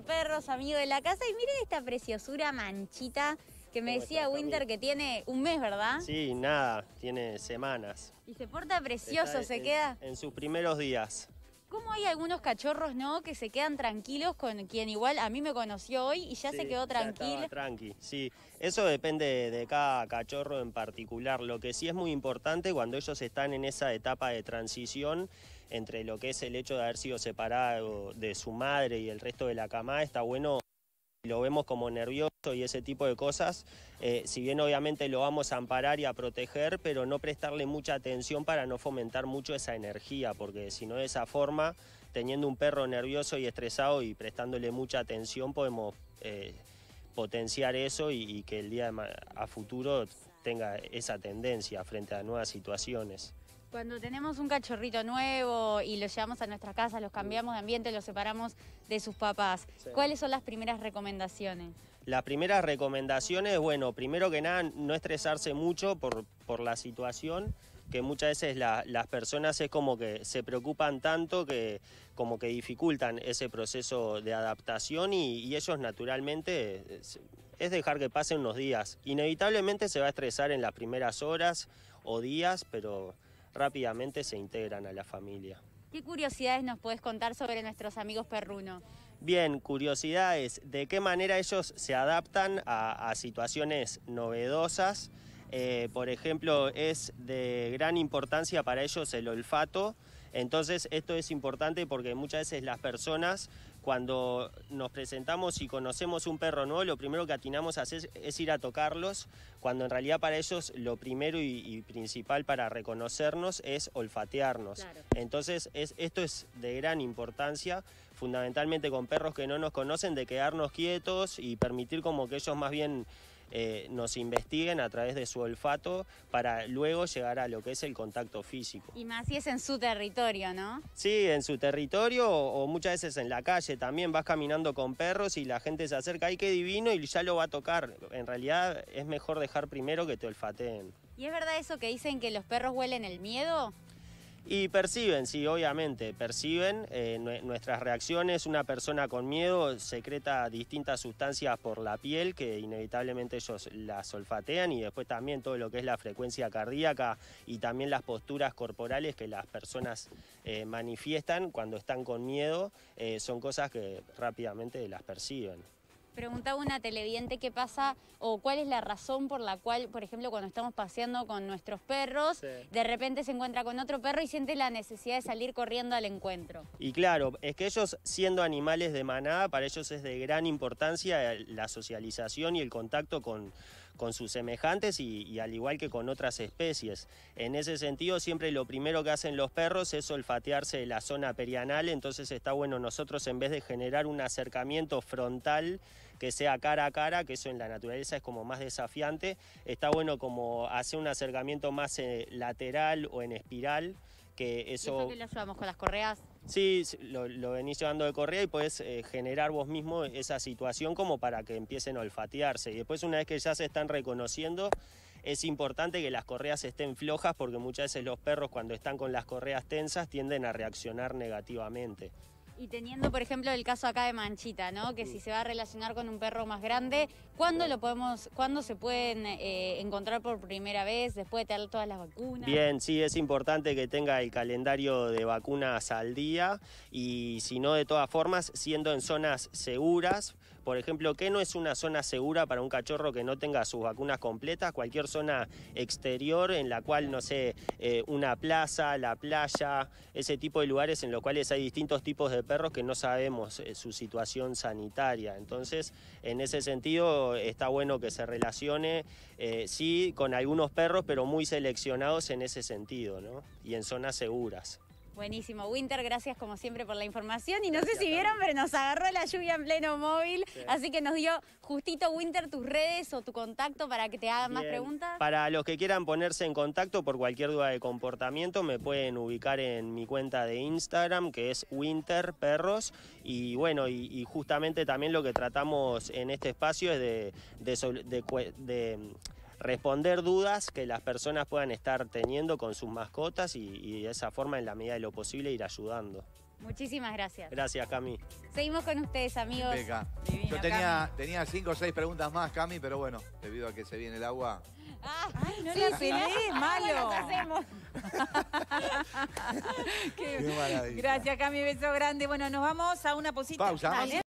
Perros, amigo de la casa. Y miren esta preciosura manchita que me decía Winter que tiene un mes, ¿verdad? Sí, nada, tiene semanas. Y se porta precioso, se queda. En sus primeros días. como hay algunos cachorros, no? Que se quedan tranquilos con quien igual a mí me conoció hoy y ya se quedó tranquilo. Tranqui, sí. Eso depende de cada cachorro en particular. Lo que sí es muy importante cuando ellos están en esa etapa de transición entre lo que es el hecho de haber sido separado de su madre y el resto de la cama, está bueno lo vemos como nervioso y ese tipo de cosas, eh, si bien obviamente lo vamos a amparar y a proteger, pero no prestarle mucha atención para no fomentar mucho esa energía, porque si no de esa forma, teniendo un perro nervioso y estresado y prestándole mucha atención, podemos eh, potenciar eso y, y, que el día a futuro tenga esa tendencia frente a nuevas situaciones. Cuando tenemos un cachorrito nuevo y lo llevamos a nuestra casa, los cambiamos de ambiente, los separamos de sus papás, ¿cuáles son las primeras recomendaciones? Las primeras recomendaciones, bueno, primero que nada, no estresarse mucho por, por la situación, que muchas veces las personas es como que se preocupan tanto que como que dificultan ese proceso de adaptación y, ellos naturalmente es, es dejar que pasen unos días. Inevitablemente se va a estresar en las primeras horas o días, pero rápidamente se integran a la familia. ¿Qué curiosidades nos puedes contar sobre nuestros amigos perrunos? Bien, curiosidades, de qué manera ellos se adaptan a, situaciones novedosas. Eh, por ejemplo, es de gran importancia para ellos el olfato. Entonces, esto es importante porque muchas veces las personas cuando nos presentamos y conocemos un perro nuevo, lo primero que atinamos a hacer es ir a tocarlos, cuando en realidad para ellos lo primero y, principal para reconocernos es olfatearnos. Entonces es, esto es de gran importancia, fundamentalmente con perros que no nos conocen, de quedarnos quietos y permitir como que ellos más bien eh, nos investiguen a través de su olfato para luego llegar a lo que es el contacto físico. Y más si es en su territorio, ¿no? Sí, en su territorio o, muchas veces en la calle también vas caminando con perros y la gente se acerca, ¡ay qué divino! y ya lo va a tocar. En realidad es mejor dejar primero que te olfateen. ¿Y es verdad eso que dicen que los perros huelen el miedo? Y perciben, sí, obviamente, perciben eh, nuestras reacciones. Una persona con miedo secreta distintas sustancias por la piel que inevitablemente ellos las olfatean y después también todo lo que es la frecuencia cardíaca y también las posturas corporales que las personas eh, manifiestan cuando están con miedo eh, son cosas que rápidamente las perciben. Preguntaba una televidente qué pasa o cuál es la razón por la cual, por ejemplo, cuando estamos paseando con nuestros perros, de repente se encuentra con otro perro y siente la necesidad de salir corriendo al encuentro. Y claro, es que ellos siendo animales de manada, para ellos es de gran importancia la socialización y el contacto con, con sus semejantes y, al igual que con otras especies. En ese sentido, siempre lo primero que hacen los perros es olfatearse la zona perianal, entonces está bueno nosotros en vez de generar un acercamiento frontal que sea cara a cara, que eso en la naturaleza es como más desafiante, está bueno como hacer un acercamiento más eh, lateral o en espiral que eso... que lo llevamos con las correas? Sí, lo, lo venís llevando de correa y podés eh, generar vos mismo esa situación como para que empiecen a olfatearse. Y después una vez que ya se están reconociendo, es importante que las correas estén flojas porque muchas veces los perros cuando están con las correas tensas tienden a reaccionar negativamente. Y teniendo, por ejemplo, el caso acá de Manchita, ¿no? Que si se va a relacionar con un perro más grande, ¿cuándo lo podemos, cuándo se pueden eh, encontrar por primera vez después de tener todas las vacunas? Bien, sí, es importante que tenga el calendario de vacunas al día y si no, de todas formas, siendo en zonas seguras, por ejemplo, ¿qué no es una zona segura para un cachorro que no tenga sus vacunas completas? Cualquier zona exterior en la cual, no sé, eh, una plaza, la playa, ese tipo de lugares en los cuales hay distintos tipos de perros que no sabemos eh, su situación sanitaria. Entonces, en ese sentido, está bueno que se relacione, eh, sí, con algunos perros, pero muy seleccionados en ese sentido, ¿no? Y en zonas seguras. Buenísimo, Winter, gracias como siempre por la información. Y no sé si vieron, pero nos agarró la lluvia en pleno móvil. Así que nos dio justito, Winter, tus redes o tu contacto para que te hagan más preguntas. Para los que quieran ponerse en contacto por cualquier duda de comportamiento, me pueden ubicar en mi cuenta de Instagram, que es Winter Perros. Y bueno, y, justamente también lo que tratamos en este espacio es de responder dudas que las personas puedan estar teniendo con sus mascotas y, de esa forma, en la medida de lo posible, ir ayudando. Muchísimas gracias. Gracias, Cami. Seguimos con ustedes, amigos. Yo tenía, cinco o seis preguntas más, Cami, pero bueno, debido a que se viene el agua. Ah, ay, no la ah, malo. Qué, gracias, Cami, beso grande. Bueno, nos vamos a una posita. Pausa.